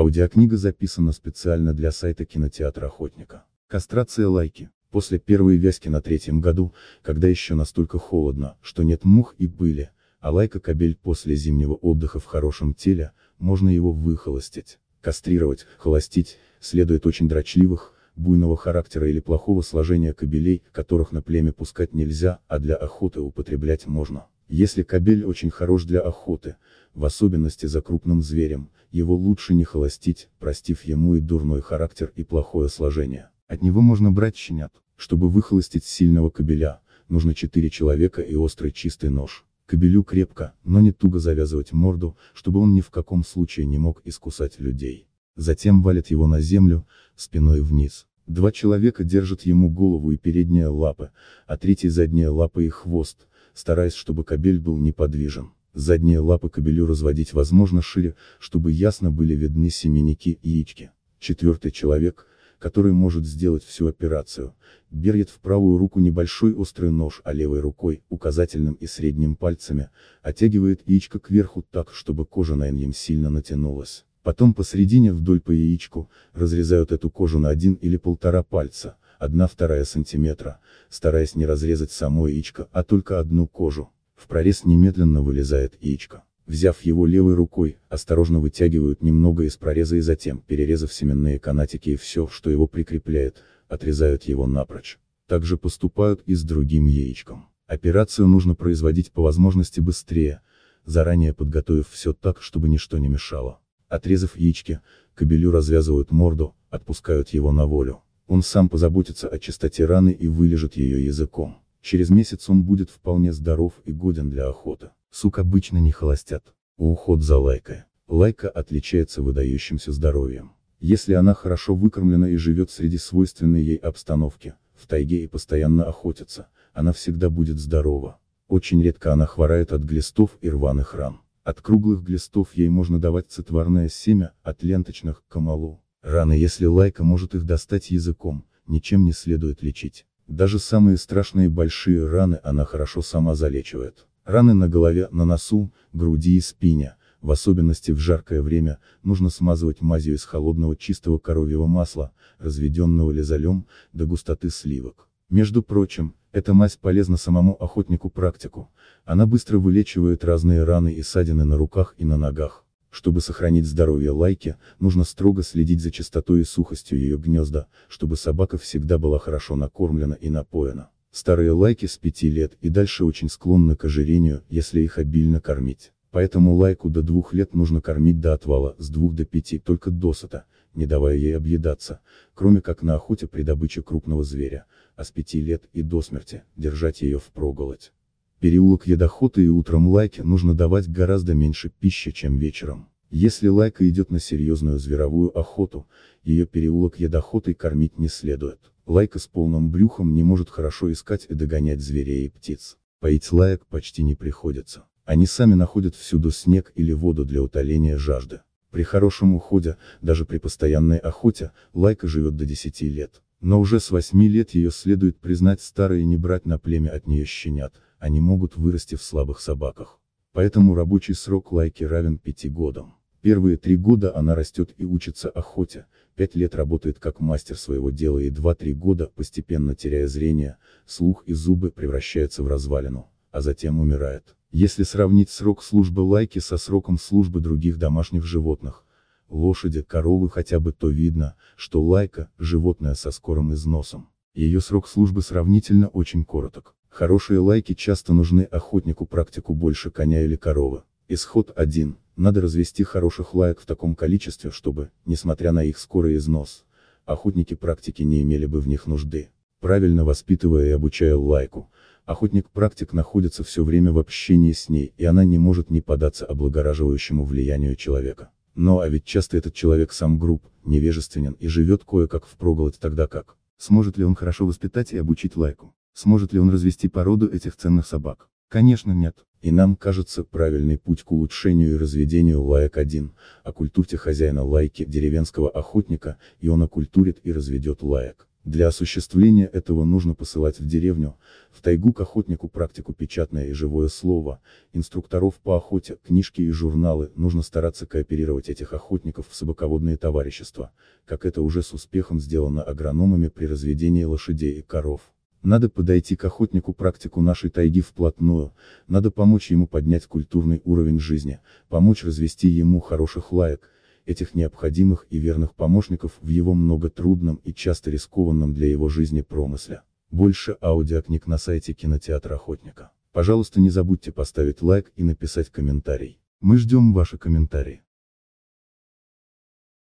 Аудиокнига записана специально для сайта кинотеатра «Охотника». Кастрация лайки. После первой вязки на третьем году, когда еще настолько холодно, что нет мух и пыли, а лайка кабель после зимнего отдыха в хорошем теле, можно его выхолостить, кастрировать, холостить, следует очень дрочливых, буйного характера или плохого сложения кабелей, которых на племя пускать нельзя, а для охоты употреблять можно. Если кабель очень хорош для охоты, в особенности за крупным зверем, его лучше не холостить, простив ему и дурной характер и плохое сложение. От него можно брать щенят. Чтобы выхолостить сильного кобеля, нужно четыре человека и острый чистый нож. Кобелю крепко, но не туго завязывать морду, чтобы он ни в каком случае не мог искусать людей. Затем валят его на землю, спиной вниз. Два человека держат ему голову и передние лапы, а третий задние лапы и хвост, стараясь, чтобы кабель был неподвижен. Задние лапы кабелю разводить возможно шире, чтобы ясно были видны семенники и яички. Четвертый человек, который может сделать всю операцию, берет в правую руку небольшой острый нож, а левой рукой, указательным и средним пальцами, оттягивает яичко кверху так, чтобы кожа на нем сильно натянулась. Потом посередине вдоль по яичку, разрезают эту кожу на один или полтора пальца, 1-2 см, стараясь не разрезать само яичко, а только одну кожу. В прорез немедленно вылезает яичко. Взяв его левой рукой, осторожно вытягивают немного из прореза и затем, перерезав семенные канатики и все, что его прикрепляет, отрезают его напрочь. Также поступают и с другим яичком. Операцию нужно производить по возможности быстрее, заранее подготовив все так, чтобы ничто не мешало. Отрезав яички, кобелю развязывают морду, отпускают его на волю. Он сам позаботится о чистоте раны и вылежит ее языком. Через месяц он будет вполне здоров и годен для охоты. Сук обычно не холостят. Уход за лайкой. Лайка отличается выдающимся здоровьем. Если она хорошо выкормлена и живет среди свойственной ей обстановки, в тайге и постоянно охотится, она всегда будет здорова. Очень редко она хворает от глистов и рваных ран. От круглых глистов ей можно давать цитварное семя, от ленточных – камалу. Раны если лайка может их достать языком, ничем не следует лечить. Даже самые страшные большие раны она хорошо сама залечивает. Раны на голове, на носу, груди и спине, в особенности в жаркое время, нужно смазывать мазью из холодного чистого коровьего масла, разведенного лизолем, до густоты сливок. Между прочим, эта мазь полезна самому охотнику-практику, она быстро вылечивает разные раны и ссадины на руках и на ногах. Чтобы сохранить здоровье лайки, нужно строго следить за частотой и сухостью ее гнезда, чтобы собака всегда была хорошо накормлена и напоена. Старые лайки с 5 лет и дальше очень склонны к ожирению, если их обильно кормить. Поэтому лайку до 2 лет нужно кормить до отвала, с 2 до 5 только досыта, не давая ей объедаться, кроме как на охоте при добыче крупного зверя, а с 5 лет и до смерти, держать ее в проголодь. Переулок едохода и утром лайки нужно давать гораздо меньше пищи, чем вечером. Если лайка идет на серьезную зверовую охоту, ее переулок едоход кормить не следует. Лайка с полным брюхом не может хорошо искать и догонять зверей и птиц. Поить лайк почти не приходится. Они сами находят всюду снег или воду для утоления жажды. При хорошем уходе, даже при постоянной охоте, лайка живет до 10 лет. Но уже с восьми лет ее следует признать старой и не брать на племя от нее щенят, они могут вырасти в слабых собаках. Поэтому рабочий срок лайки равен пяти годам. Первые три года она растет и учится охоте, пять лет работает как мастер своего дела и два-три года, постепенно теряя зрение, слух и зубы превращается в развалину, а затем умирает. Если сравнить срок службы лайки со сроком службы других домашних животных, лошади, коровы хотя бы то видно, что лайка – животное со скорым износом. Ее срок службы сравнительно очень короток. Хорошие лайки часто нужны охотнику практику больше коня или коровы. Исход 1. Надо развести хороших лайк в таком количестве, чтобы, несмотря на их скорый износ, охотники практики не имели бы в них нужды. Правильно воспитывая и обучая лайку, охотник-практик находится все время в общении с ней, и она не может не податься облагораживающему влиянию человека. Но, ну, а ведь часто этот человек сам груб, невежественен и живет кое-как впроголодь тогда как. Сможет ли он хорошо воспитать и обучить лайку? Сможет ли он развести породу этих ценных собак? Конечно нет. И нам кажется, правильный путь к улучшению и разведению лайк один, о культурте хозяина лайки, деревенского охотника, и он окультурит и разведет лайк. Для осуществления этого нужно посылать в деревню, в тайгу к охотнику практику печатное и живое слово, инструкторов по охоте, книжки и журналы, нужно стараться кооперировать этих охотников в собаководные товарищества, как это уже с успехом сделано агрономами при разведении лошадей и коров. Надо подойти к охотнику практику нашей тайги вплотную, надо помочь ему поднять культурный уровень жизни, помочь развести ему хороших лаек, этих необходимых и верных помощников в его много трудном и часто рискованном для его жизни промысле. Больше аудиокниг на сайте кинотеатра Охотника. Пожалуйста не забудьте поставить лайк и написать комментарий. Мы ждем ваши комментарии.